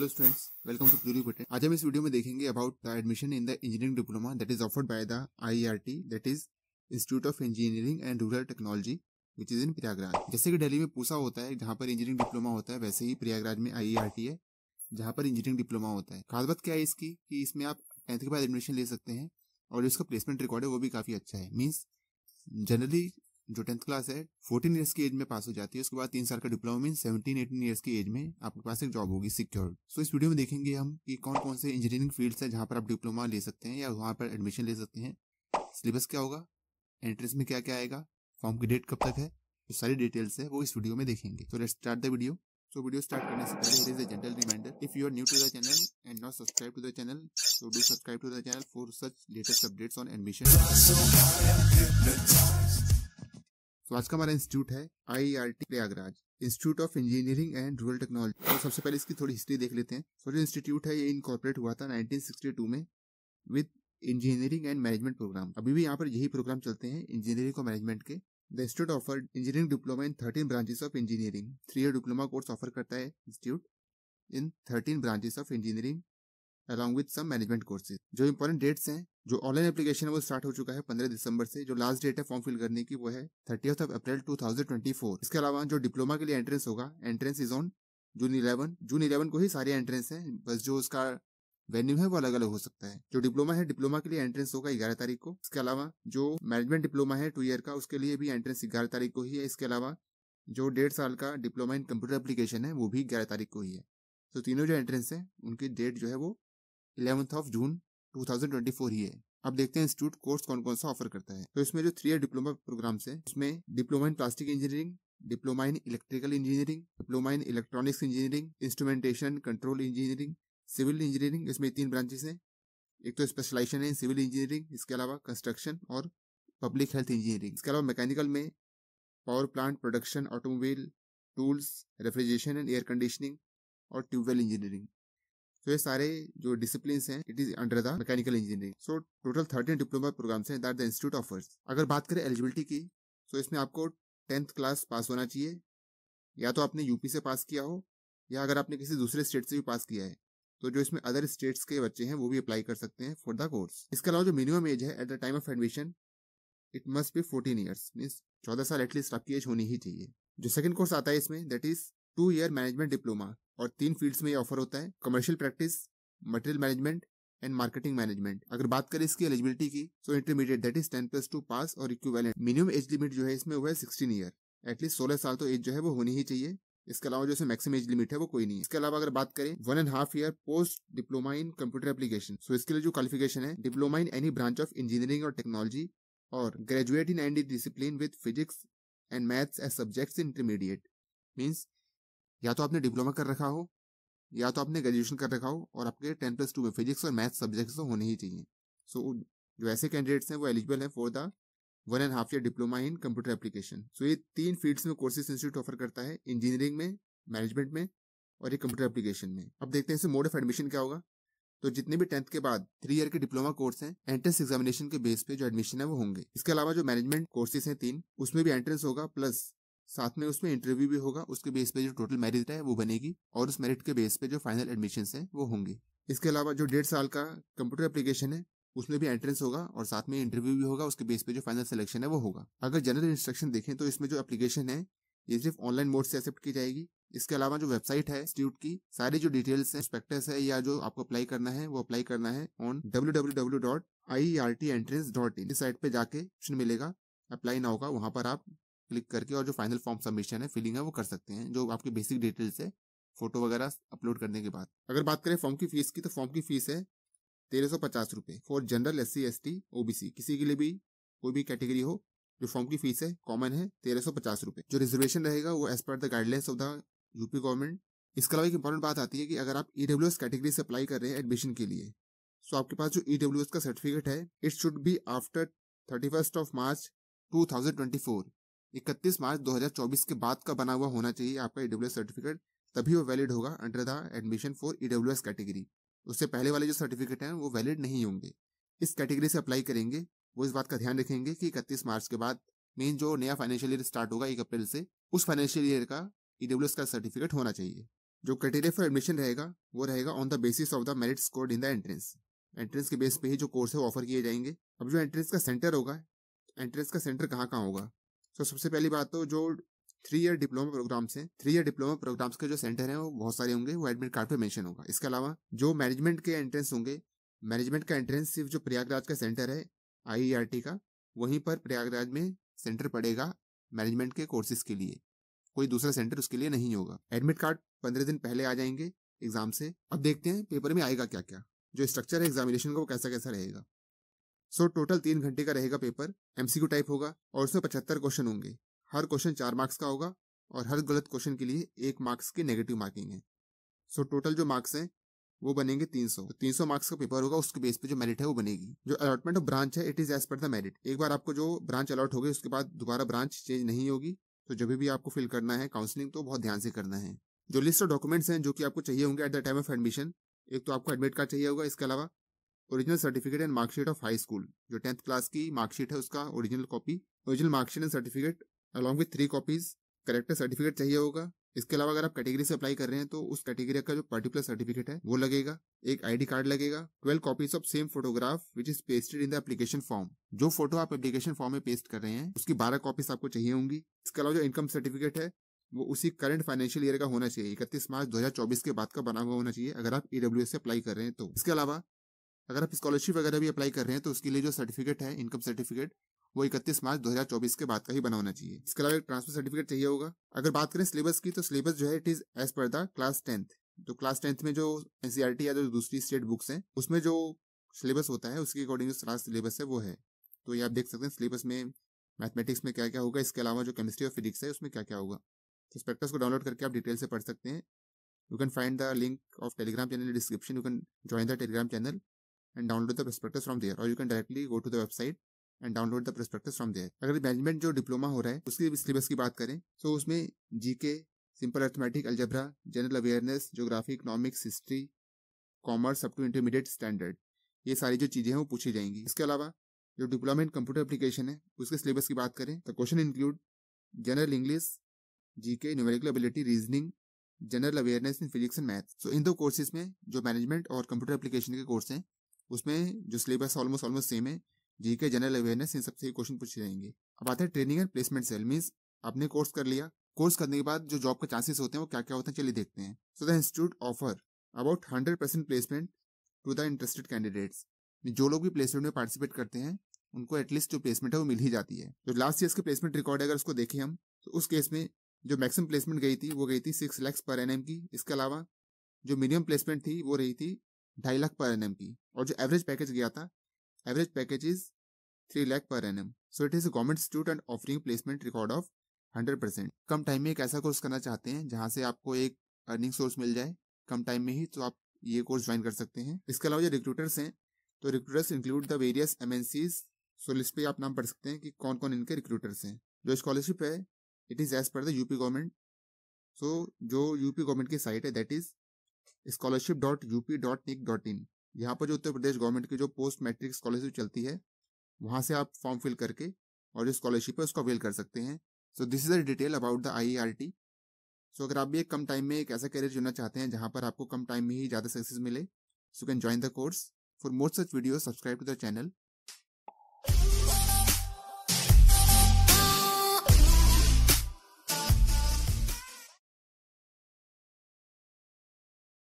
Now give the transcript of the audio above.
Hello students welcome to प्यूरी बटे आज हम इस वीडियो में देखेंगे about the admission in the engineering diploma that is offered by the IERT that is institute of engineering and rural technology which is in Prayagraj जैसे कि दिल्ली में पूसा होता है जहाँ पर इंजीनियरिंग डिप्लोमा होता है वैसे ही प्रयागराज में आईईआरटी e है जहाँ पर इंजीनियरिंग डिप्लोमा होता है खास बात क्या है इसकी कि इसमें आप टेंथ के बाद एडमिशन ले सकते हैं और इसका प्लेसमेंट रिकॉर्ड है वो भी काफी अच्छा है मीन्स जनरली जो टेंथ क्लास है फोर्टीन ईयर्स की एज में पास हो जाती है उसके बाद तीन साल का diploma mean seventeen eighteen years की एज में आपके पास एक जॉब होगी सिक्योर्ड सो so, इस वीडियो में देखेंगे हम कि कौन कौन से इंजीनियरिंग फील्ड्स हैं जहाँ पर आप डिप्लोमा ले सकते हैं या वहाँ पर एडमिशन ले सकते हैं सिलेबस क्या होगा एंट्रेंस में क्या क्या आएगा फॉर्म की डेट कब तक है जो सारी डिटेल्स है वो इस वीडियो में देखेंगे तो let start the video So video start करने से पहले here is a gentle reminder if you are new to the channel and not subscribed to the channel so do subscribe to the channel for such latest updates on admission. तो आज का हमारा institute है I R T Prayagraj institute of engineering and rural technology तो सबसे पहले इसकी थोड़ी हिस्ट्री देख लेते हैं तो जो इंस्टीट्यूट है ये इनकॉर्पोरेट हुआ था 1962 में with engineering and management program अभी भी यहाँ पर यही प्रोग्राम चलते हैं इंजीनियरिंग और मैनेजमेंट के the institute offer engineering diploma in thirteen branches of engineering three year diploma course offer करता है institute in thirteen branches of engineering along with some management courses जो इंपॉर्टेंट डेट्स हैं जो online application है वो start हो चुका है पंद्रह दिसंबर से जो लास्ट डेट है फॉर्म फिल करने की वो है थर्टी ऑफ अप्रैल फोर इसके अलावा जो डिप्लोमा के लिए एंट्रेंस होगा entrance is on June eleven June eleven को ही सारे एंट्रेंस हैं बस जो उसका वेन्यू है वो अलग अलग हो सकता है जो डिप्लोमा है डिप्लोमा के लिए एंट्रेंस होगा ग्यारह तारीख को इसके अलावा जो मैनेजमेंट डिप्लोमा है टू ईयर का उसके लिए भी एंट्रेंस ग्यारह तारीख को ही है इसके अलावा जो डेढ़ साल का डिप्लोमा इन कंप्यूटर एप्लीकेशन है वो भी ग्यारह तारीख को ही है तो तीनों जो एंट्रेंस हैं उनकी डेट जो है वो इलेवंथ ऑफ जून 2024 ही है अब देखते हैं इंस्टीट्यूट कोर्स कौन कौन सा ऑफर करता है तो इसमें जो थ्री ईयर डिप्लोमा प्रोग्राम है उसमें diploma in plastic engineering diploma in electrical engineering diploma in electronics engineering instrumentation control engineering civil engineering इसमें तीन ब्रांचेस हैं एक तो स्पेशलाइजेशन है सिविल इंजीनियरिंग इसके अलावा कंस्ट्रक्शन और पब्लिक हेल्थ इंजीनियरिंग इसके अलावा मैकेनिकल में power plant production automobile tools refrigeration and air conditioning और ट्यूबवेल इंजीनियरिंग तो ये सारे जो डिसिप्लिन हैं it is under the mechanical engineering so total thirteen diploma programs हैं दैट द इंस्टीट्यूट ऑफर्स अगर बात करें एलिजिबिलिटी की तो so इसमें आपको टेंथ क्लास पास होना चाहिए या तो आपने यूपी से पास किया हो या अगर आपने किसी दूसरे स्टेट से भी पास किया है तो जो इसमें अदर स्टेट्स के बच्चे हैं वो भी अप्लाई कर सकते हैं फॉर द कोर्स इसके अलावा जो मिनिमम एज है at the time of admission it must be fourteen years means चौदह साल एटलीस्ट आपकी एज होनी ही चाहिए जो सेकंड कोर्स आता है इसमें that is two year management diploma और तीन फील्ड्स में ये ऑफर होता है commercial practice material management and marketing management अगर बात करें इसकी एलिजिबिलिटी की तो intermediate that is ten plus two pass और इक्विवेलेंट मिनिमम एज लिमिट जो है इसमें वो है सिक्सटीन ईयर एटलीस्ट सोलह साल तो एज जो है वो होनी ही चाहिए इसके अलावा जो मैक्सिमम एज लिमिट है वो कोई नहीं है इसके अलावा अगर बात करें one and half year post diploma in computer application so इसके लिए जो क्वालिफिकेशन है diploma in any branch of engineering और टेक्नोलॉजी और graduate in and discipline with physics and maths as subjects intermediate means या तो आपने डिप्लोमा कर रखा हो या तो आपने ग्रेजुएशन कर रखा हो और आपके टेन प्लस टू में फिजिक्स और मैथ सब्जेक्ट्स तो होने ही चाहिए सो so, जो ऐसे कैंडिडेट्स हैं वो एलिजिबल हैं for the one and half year diploma in computer application so ये तीन फील्ड्स में कोर्सेज इंस्टीट्यूट ऑफर करता है इंजीनियरिंग में मैनेजमेंट में और ये कंप्यूटर एप्लीकेशन में अब देखते हैं इसे मोड ऑफ एडमिशन क्या होगा तो जितने भी टेंथ के बाद थ्री ईयर के डिप्लोमा कोर्स हैं एंट्रेंस एग्जामिनेशन के बेस पे जो एडमिशन है वो होंगे इसके अलावा जो मैनेजमेंट कोर्सेज हैं तीन उसमें भी एंट्रेंस होगा प्लस साथ में उसमें इंटरव्यू भी होगा उसके बेस पे जो टोटल मेरिट है वो बनेगी और उस मेरिट के बेस पे जो फाइनल एडमिशन है वो होंगे इसके अलावा जो डेढ़ साल का कंप्यूटर एप्लीकेशन है उसमें भी एंट्रेंस होगा और साथ में इंटरव्यू भी होगा उसके बेस पे जो फाइनल सिलेक्शन है वो होगा अगर जनरल इंस्ट्रक्शन देखें तो इसमें जो एप्लीकेशन है ये सिर्फ ऑनलाइन मोड से एक्सेप्ट की जाएगी इसके अलावा जो वेबसाइट है इंस्टीट्यूट की सारी जो डिटेल्स है स्पेक्टस है या जो आपको अप्लाई करना है वो अप्लाई करना है on W W W dot I R T entrance dot in site पे जाके ऑप्शन मिलेगा अप्लाई ना होगा वहां पर आप क्लिक करके और जो फाइनल फॉर्म सबमिशन है फिलिंग है वो कर सकते हैं जो आपकी बेसिक डिटेल्स है फोटो वगैरह अपलोड करने के बाद अगर बात करें फॉर्म की फीस की तो फॉर्म की फीस है तेरह सौ पचास रुपये for general S C S T O B C किसी के लिए भी कोई भी कैटेगरी हो जो फॉर्म की फीस है कॉमन है तेरह सौ पचास रुपये जो रिजर्वेशन रहेगा वो as per the guidelines of the UP government इसके अलावा एक इंपॉर्टेंट बात आती है कि अगर आप ई डब्ल्यू एस कैटेगरी से अप्लाई कर रहे हैं एडमिशन के लिए सो तो आपके पास जो ई डब्ल्यू एस का सर्टिफिकेट है it should be after thirty first of March two thousand twenty four इकतीस मार्च 2024 के बाद का बना हुआ होना चाहिए आपका ईडब्ल्यू e सर्टिफिकेट तभी वो वैलिड होगा under the admission for EW category उससे पहले वाले जो सर्टिफिकेट हैं वो वैलिड नहीं होंगे इस कैटेगरी से अप्लाई करेंगे वो इस बात का ध्यान रखेंगे कि इकतीस मार्च के बाद मेन जो नया फाइनेंशियल ईयर स्टार्ट होगा एक अप्रैल से उस फाइनेंशियल ईयर का ईडब्ल्यू e का सर्टिफिकेट होना चाहिए जो क्राइटेरिया फॉर एडमिशन रहेगा वो रहेगा on the basis of the merit score in the entrance entrance के बेस पे ही जो कोर्स है ऑफर किए जाएंगे अब जो एंट्रेंस का सेंटर होगा एंट्रेंस का सेंटर कहाँ कहाँ होगा तो सबसे पहली बात तो जो थ्री ईयर डिप्लोमा प्रोग्राम्स हैं थ्री ईयर डिप्लोमा प्रोग्राम्स के जो सेंटर हैं वो बहुत सारे होंगे वो एडमिट कार्ड पे मेंशन होगा इसके अलावा जो मैनेजमेंट के एंट्रेंस होंगे मैनेजमेंट का एंट्रेंस सिर्फ जो प्रयागराज का सेंटर है आई e का वहीं पर प्रयागराज में सेंटर पड़ेगा मैनेजमेंट के कोर्सेज के लिए कोई दूसरा सेंटर उसके लिए नहीं होगा एडमिट कार्ड पंद्रह दिन पहले आ जाएंगे एग्जाम से अब देखते हैं पेपर में आएगा क्या क्या जो स्ट्रक्चर है एग्जामिनेशन का वो कैसा कैसा रहेगा सो टोटल तीन घंटे का रहेगा पेपर एमसीक्यू टाइप होगा और उसमें पचहत्तर क्वेश्चन होंगे हर क्वेश्चन चार मार्क्स का होगा और हर गलत क्वेश्चन के लिए एक मार्क्स की नेगेटिव मार्किंग है सो टोटल जो मार्क्स हैं वो बनेंगे तीन सौ तो तीन सौ मार्क्स का पेपर होगा उसके बेस पे जो मेरिट है वो बनेगी जो अलॉटमेंट ऑफ ब्रांच है it is as per the merit एक बार आपको जो ब्रांच अलॉट होगी उसके बाद दोबारा ब्रांच चेंज नहीं होगी तो जब भी आपको फिल करना है काउंसलिंग तो बहुत ध्यान से करना है जो लिस्ट ऑफ डॉक्यूमेंट्स हैं जो कि आपको चाहिए होंगे at the time of admission एक तो आपको एडमिट कार्ड चाहिए होगा इसके अलावा original certificate and marksheet of high school जो टेंथ क्लास की मार्कशीट है उसका original copy original marksheet and certificate along with three copies character certificate चाहिए होगा इसके अलावा अगर आप कैटेगरी से अप्लाई कर रहे हैं तो उस कैटेगरी का जो पर्टिकुलर सर्टिफिकेट है वो लगेगा एक आईडी कार्ड लगेगा twelve copies of same photograph which is pasted in the application form जो फोटो आप एप्लीकेशन फॉर्म में पेस्ट कर रहे हैं उसकी बारह कॉपीज आपको चाहिए होंगी इसके अलावा जो इनकम सर्टिफिकेट है वो उसी करंट फाइनेंशियल ईयर का होना चाहिए इकतीस मार्च 2024 के बाद का बना हुआ होना चाहिए अगर आप ईडब्ल्यू e से अप्लाई कर रहे हैं तो इसके अलावा अगर आप स्कॉलरशिप वगैरह भी अप्लाई कर रहे हैं तो उसके लिए जो सर्टिफिकेट है इनकम सर्टिफिकेट वो इकतीस मार्च 2024 के बाद का ही बना होना चाहिए इसके अलावा ट्रांसफर सर्टिफिकेट चाहिए होगा अगर बात करें सिलेबस की तो सिलेबस जो है it is as per the class tenth तो क्लास टेंथ में जो एनसीआरटी या जो दूसरी स्टेट बुक्स हैं उसमें जो सिलेबस होता है उसके अकॉर्डिंग जो सारा सिलेबस है वो है तो ये आप देख सकते हैं सिलेबस में मैथमेटिक्स में क्या क्या होगा इसके अलावा जो केमिस्ट्री और फिजिक्स है उसमें क्या क्या होगा तो स्पेक्टस को डाउनलोड करके आप डिटेल से पढ़ सकते हैं you can find the link of Telegram channel description you can join the Telegram channel and download the prospectus from there or you can directly go to the website and download the prospectus from there अगर management जो diploma हो रहा है उसकी syllabus की बात करें तो उसमें GK simple arithmetic algebra general awareness geography economics history commerce up to intermediate standard ये सारी जो चीज़ें हैं वो पूछी जाएंगी इसके अलावा जो डिप्लोमा इन कंप्यूटर एप्लीकेशन है उसके सिलेबस की बात करें तो question include general English G K numerical ability reasoning general awareness in physics and maths so इन दो कोर्सेज में जो मैनेजमेंट और कंप्यूटर एप्लीकेशन के कोर्स हैं उसमें जो सिलेबस ऑलमोस्ट ऑलमोस्ट सेम है जी के जनरल अवेयरनेस इन सबसे क्वेश्चन पूछे जाएंगे अब आते हैं training and placement cell means आपने कोर्स कर लिया कोर्स करने के बाद जो जॉब के चांसेस होते हैं वो क्या क्या होते हैं चलिए देखते हैं so the institute offer about hundred percent placement to the interested candidates जो लोग भी प्लेसमेंट में पार्टिसिपेट करते हैं उनको एटलीस्ट जो प्लेसमेंट है वो मिल ही जाती है जो लास्ट ईयर के प्लेसमेंट रिकॉर्ड है अगर उसको देखें हम तो उस केस में जो मैक्सिमम प्लेसमेंट गई थी वो गई थी सिक्स लैक्स पर एन की इसके अलावा जो मिनिमम प्लेसमेंट थी वो रही थी ढाई लाख पर एन की और जो एवरेज पैकेज गया था average package is three lakh per annum so it is a government institute and offering placement record of hundred percent कम टाइम में एक ऐसा कोर्स करना चाहते हैं जहाँ से आपको एक अर्निंग सोर्स मिल जाए कम टाइम में ही तो आप ये कोर्स ज्वाइन कर सकते हैं इसके अलावा जो रिक्रूटर्स हैं तो recruiters include the various M N Cs so list पे आप नाम पढ़ सकते हैं कि कौन कौन इनके रिक्रूटर्स हैं जो स्कॉलरशिप है it is as per the UP government so जो यूपी गवर्नमेंट की साइट है that is scholarship dot UP dot NIC dot in यहाँ पर जो उत्तर प्रदेश गवर्नमेंट की जो पोस्ट मैट्रिक स्कॉलरशिप चलती है वहाँ से आप फॉर्म फिल करके और जो स्कॉलरशिप है उसको अवेल कर सकते हैं so this is the detail about the I R T so अगर आप भी एक कम टाइम में एक ऐसा करियर चुनना चाहते हैं जहाँ पर आपको कम टाइम में ही ज़्यादा सक्सेस मिले so can join the course for more such video subscribe to the channel